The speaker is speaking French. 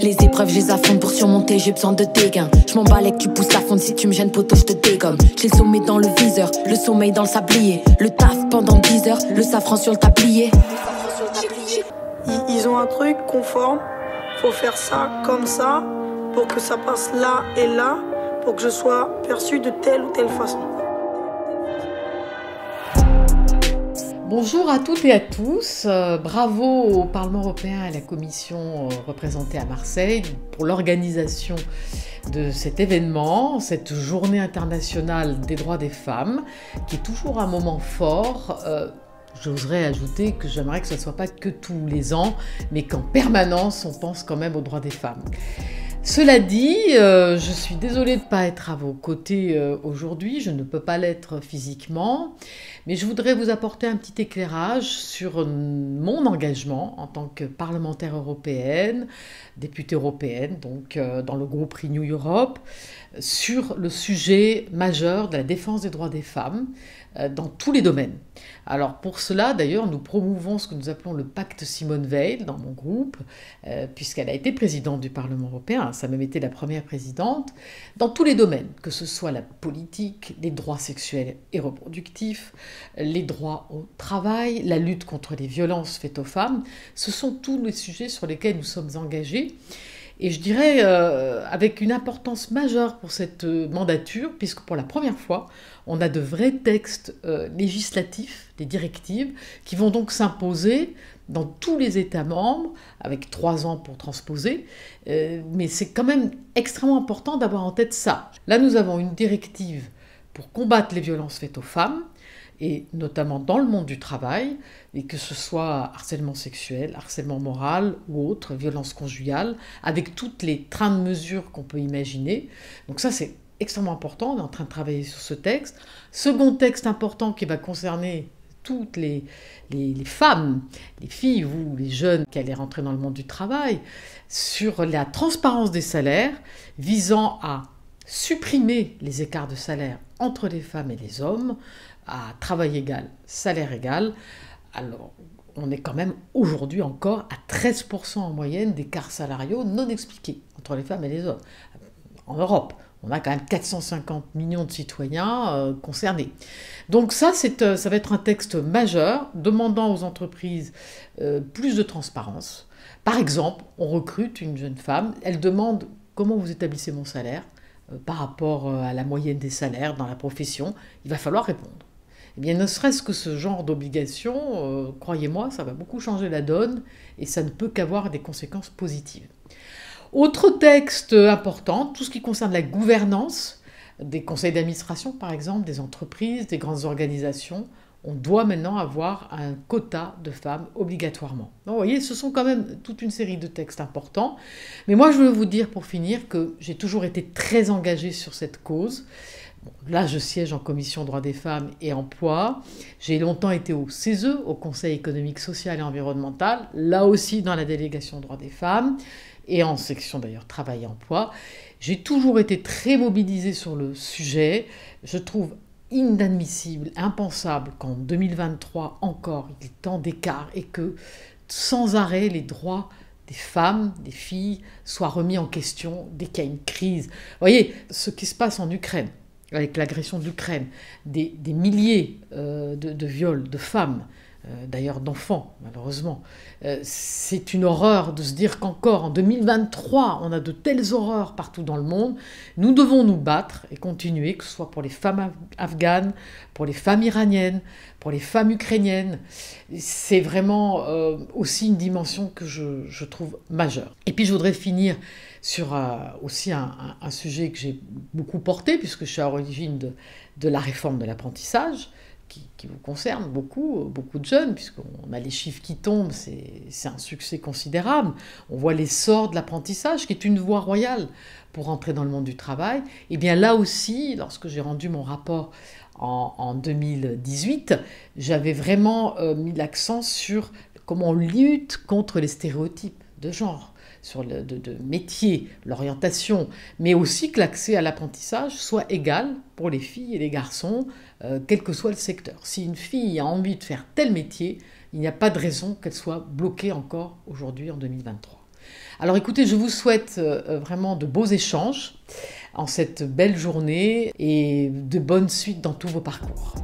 Les épreuves, je les affronte pour surmonter, j'ai besoin de dégâts. Je m'en que tu pousses la fond si tu me gênes, poteau, je te dégomme. J'ai le sommet dans le viseur, le sommeil dans le sablier. Le taf pendant 10 heures, le safran sur le tablier. Ils ont un truc conforme, faut faire ça comme ça, pour que ça passe là et là, pour que je sois perçu de telle ou telle façon. Bonjour à toutes et à tous. Euh, bravo au Parlement européen et à la Commission euh, représentée à Marseille pour l'organisation de cet événement, cette journée internationale des droits des femmes, qui est toujours un moment fort. Euh, j'oserais ajouter que j'aimerais que ce ne soit pas que tous les ans, mais qu'en permanence, on pense quand même aux droits des femmes. Cela dit, euh, je suis désolée de ne pas être à vos côtés euh, aujourd'hui, je ne peux pas l'être physiquement, mais je voudrais vous apporter un petit éclairage sur mon engagement en tant que parlementaire européenne, députée européenne, donc euh, dans le groupe Renew Europe, sur le sujet majeur de la défense des droits des femmes dans tous les domaines. Alors pour cela, d'ailleurs, nous promouvons ce que nous appelons le pacte Simone Veil dans mon groupe, puisqu'elle a été présidente du Parlement européen ça même été la première présidente, dans tous les domaines, que ce soit la politique, les droits sexuels et reproductifs, les droits au travail, la lutte contre les violences faites aux femmes, ce sont tous les sujets sur lesquels nous sommes engagés et je dirais euh, avec une importance majeure pour cette euh, mandature, puisque pour la première fois, on a de vrais textes euh, législatifs, des directives, qui vont donc s'imposer dans tous les États membres, avec trois ans pour transposer, mais c'est quand même extrêmement important d'avoir en tête ça. Là, nous avons une directive pour combattre les violences faites aux femmes, et notamment dans le monde du travail, et que ce soit harcèlement sexuel, harcèlement moral ou autre, violence conjugale, avec toutes les trains de mesures qu'on peut imaginer. Donc ça, c'est extrêmement important, on est en train de travailler sur ce texte. Second texte important qui va concerner toutes les, les, les, femmes, les filles ou les jeunes qui allaient rentrer dans le monde du travail, sur la transparence des salaires visant à supprimer les écarts de salaire entre les femmes et les hommes à travail égal, salaire égal, alors on est quand même aujourd'hui encore à 13% en moyenne d'écarts salariaux non expliqués entre les femmes et les hommes. En Europe, on a quand même 450 millions de citoyens euh, concernés. Donc ça, euh, ça va être un texte majeur demandant aux entreprises euh, plus de transparence. Par exemple, on recrute une jeune femme, elle demande comment vous établissez mon salaire euh, par rapport euh, à la moyenne des salaires dans la profession, il va falloir répondre. Eh bien, ne serait-ce que ce genre d'obligation, euh, croyez-moi, ça va beaucoup changer la donne et ça ne peut qu'avoir des conséquences positives. Autre texte important, tout ce qui concerne la gouvernance des conseils d'administration, par exemple, des entreprises, des grandes organisations, on doit maintenant avoir un quota de femmes obligatoirement. vous voyez, ce sont quand même toute une série de textes importants. Mais moi, je veux vous dire pour finir que j'ai toujours été très engagée sur cette cause. là, je siège en commission droit des femmes et emploi. J'ai longtemps été au CESE, au Conseil économique, social et environnemental, là aussi dans la délégation droit des femmes et en section d'ailleurs travail et emploi. J'ai toujours été très mobilisée sur le sujet. Je trouve inadmissible, impensable qu'en 2023 encore il y ait tant d'écart et que sans arrêt les droits des femmes, des filles soient remis en question dès qu'il y a une crise. voyez ce qui se passe en Ukraine, avec l'agression de l'Ukraine, des, milliers euh, de, viols de femmes, euh, d'ailleurs d'enfants, malheureusement. Euh, c'est une horreur de se dire qu'encore en 2023, on a de telles horreurs partout dans le monde. Nous devons nous battre et continuer, que ce soit pour les femmes afghanes, pour les femmes iraniennes, pour les femmes ukrainiennes. C'est vraiment euh, aussi une dimension que je, trouve majeure. Et puis je voudrais finir sur aussi un, sujet que j'ai beaucoup porté, puisque je suis à l'origine de la réforme de l'apprentissage qui, vous concerne beaucoup, euh, beaucoup de jeunes, puisqu'on a les chiffres qui tombent, c'est un succès considérable. On voit l'essor de l'apprentissage, qui est une voie royale pour entrer dans le monde du travail. Et eh bien là aussi, lorsque j'ai rendu mon rapport en, 2018, j'avais vraiment euh, mis l'accent sur comment on lutte contre les stéréotypes de genre, sur de, métier, l'orientation, mais aussi que l'accès à l'apprentissage soit égal pour les filles et les garçons, euh, quel que soit le secteur. Si une fille a envie de faire tel métier, il n'y a pas de raison qu'elle soit bloquée encore aujourd'hui en 2023. Alors écoutez, je vous souhaite euh, euh, vraiment de beaux échanges en cette belle journée et de bonnes suites dans tous vos parcours.